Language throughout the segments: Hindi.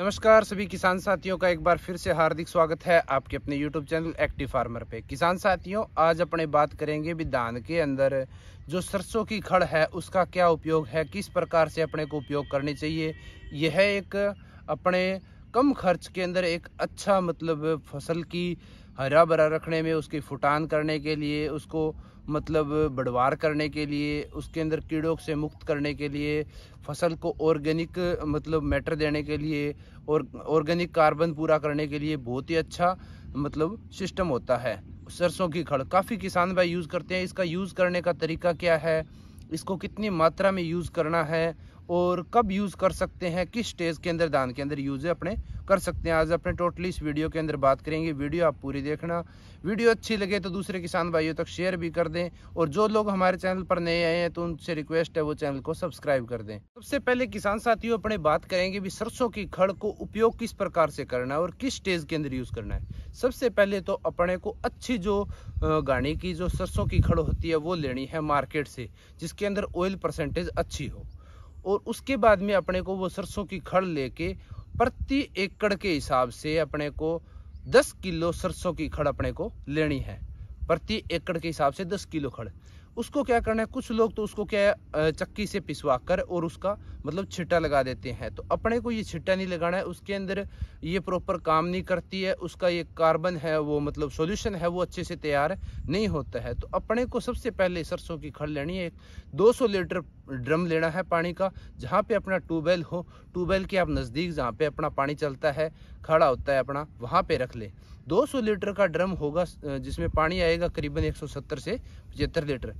नमस्कार सभी किसान साथियों का एक बार फिर से हार्दिक स्वागत है आपके अपने यूट्यूब चैनल एक्टिव फार्मर पे किसान साथियों आज अपने बात करेंगे भी धान के अंदर जो सरसों की खड़ है उसका क्या उपयोग है किस प्रकार से अपने को उपयोग करनी चाहिए यह एक अपने कम खर्च के अंदर एक अच्छा मतलब फसल की हरा भरा रखने में उसकी फुटान करने के लिए उसको मतलब बढ़वार करने के लिए उसके अंदर कीड़ों से मुक्त करने के लिए फसल को ऑर्गेनिक मतलब मैटर देने के लिए और ऑर्गेनिक कार्बन पूरा करने के लिए बहुत ही अच्छा मतलब सिस्टम होता है सरसों की खड़ काफ़ी किसान भाई यूज़ करते हैं इसका यूज़ करने का तरीका क्या है इसको कितनी मात्रा में यूज़ करना है और कब यूज़ कर सकते हैं किस स्टेज के अंदर दान के अंदर यूज़ अपने कर सकते हैं आज अपने टोटली इस वीडियो के अंदर बात करेंगे वीडियो आप पूरी देखना वीडियो अच्छी लगे तो दूसरे किसान भाइयों तक शेयर भी कर दें और जो लोग हमारे चैनल पर नए आए हैं तो उनसे रिक्वेस्ट है वो चैनल को सब्सक्राइब कर दें सबसे पहले किसान साथियों अपने बात करेंगे भी सरसों की खड़ को उपयोग किस प्रकार से करना है और किस स्टेज के अंदर यूज़ करना है सबसे पहले तो अपने को अच्छी जो गाड़ी की जो सरसों की खड़ होती है वो लेनी है मार्केट से जिसके अंदर ऑयल परसेंटेज अच्छी हो और उसके बाद में अपने को वो सरसों की खड़ लेके प्रति एकड़ के हिसाब से अपने को दस किलो सरसों की खड़ अपने को लेनी है प्रति एकड़ के हिसाब से दस किलो खड़ उसको क्या करना है कुछ लोग तो उसको क्या चक्की से पिसवा कर और उसका मतलब छिट्टा लगा देते हैं तो अपने को ये छिट्टा नहीं लगाना है उसके अंदर ये प्रॉपर काम नहीं करती है उसका ये कार्बन है वो मतलब सॉल्यूशन है वो अच्छे से तैयार नहीं होता है तो अपने को सबसे पहले सरसों की खड़ लेनी है दो लीटर ड्रम लेना है पानी का जहाँ पे अपना ट्यूबवेल हो ट्यूबवेल के आप नज़दीक जहाँ पे अपना पानी चलता है खड़ा होता है अपना वहाँ पे रख लें 200 लीटर का ड्रम होगा जिसमें पानी आएगा करीबन 170 से पचहत्तर लीटर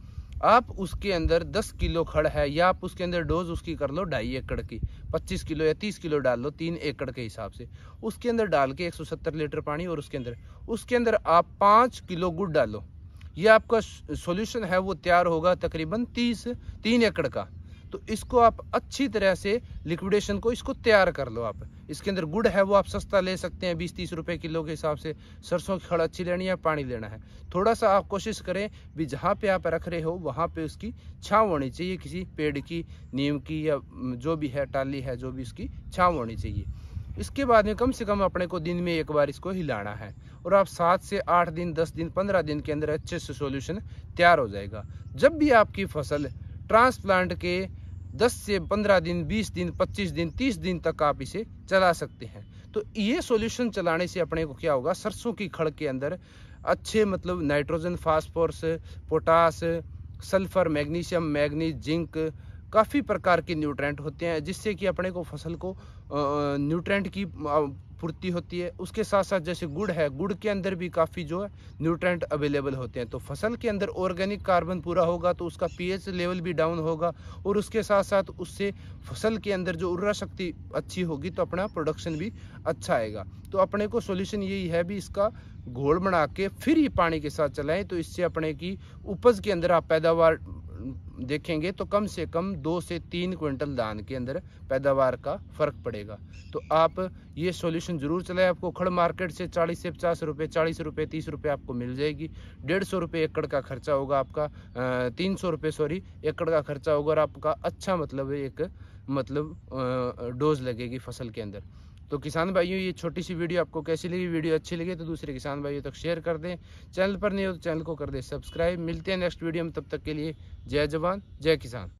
आप उसके अंदर 10 किलो खड़ है या आप उसके अंदर डोज उसकी कर लो ढाई एकड़ की 25 किलो या 30 किलो डाल लो तीन एकड़ के हिसाब से उसके अंदर डाल के 170 लीटर पानी और उसके अंदर उसके अंदर आप 5 किलो गुड़ डालो ये आपका सॉल्यूशन है वो तैयार होगा तकरीबन तीस तीन एकड़ का तो इसको आप अच्छी तरह से लिक्विडेशन को इसको तैयार कर लो आप इसके अंदर गुड़ है वो आप सस्ता ले सकते हैं बीस तीस रुपए किलो के हिसाब से सरसों की खड़ अच्छी लेनी है पानी लेना है थोड़ा सा आप कोशिश करें भी जहाँ पे आप रख रहे हो वहाँ पे उसकी छाँव होनी चाहिए किसी पेड़ की नीम की या जो भी है टाली है जो भी उसकी छाँव होनी चाहिए इसके बाद में कम से कम अपने को दिन में एक बार इसको हिलाना है और आप सात से आठ दिन दस दिन पंद्रह दिन के अंदर अच्छे से सोल्यूशन तैयार हो जाएगा जब भी आपकी फसल ट्रांसप्लांट के दस से पंद्रह दिन बीस दिन पच्चीस दिन तीस दिन तक आप इसे चला सकते हैं तो ये सोल्यूशन चलाने से अपने को क्या होगा सरसों की खड़ के अंदर अच्छे मतलब nitrogen phosphorus potash sulphur magnesium manganese zinc काफ़ी प्रकार के न्यूट्रेंट होते हैं जिससे कि अपने को फसल को न्यूट्रेंट की पूर्ति होती है उसके साथ साथ जैसे गुड़ है गुड़ के अंदर भी काफ़ी जो है न्यूट्रेंट अवेलेबल होते हैं तो फसल के अंदर ऑर्गेनिक कार्बन पूरा होगा तो उसका पीएच लेवल भी डाउन होगा और उसके साथ साथ उससे फसल के अंदर जो उर्रा शक्ति अच्छी होगी तो अपना प्रोडक्शन भी अच्छा आएगा तो अपने को सोल्यूशन यही है भी इसका घोल बना के फिर ही पानी के साथ चलाएँ तो इससे अपने की उपज के अंदर आप पैदावार देखेंगे तो कम से कम दो से तीन क्विंटल धान के अंदर पैदावार का फ़र्क पड़ेगा तो आप ये सॉल्यूशन ज़रूर चलाएं आपको खड़ मार्केट से चालीस से पचास रुपये चालीस रुपये तीस रुपये आपको मिल जाएगी डेढ़ सौ रुपये एकड़ का खर्चा होगा आपका तीन सौ रुपये सॉरी एकड़ का खर्चा होगा और आपका अच्छा मतलब एक मतलब डोज लगेगी फसल के अंदर तो किसान भाइयों ये छोटी सी वीडियो आपको कैसी लगी वीडियो अच्छी लगी तो दूसरे किसान भाइयों तक शेयर कर दें चैनल पर नहीं हो तो चैनल को कर दें सब्सक्राइब मिलते हैं नेक्स्ट वीडियो में तब तक के लिए जय जवान जय किसान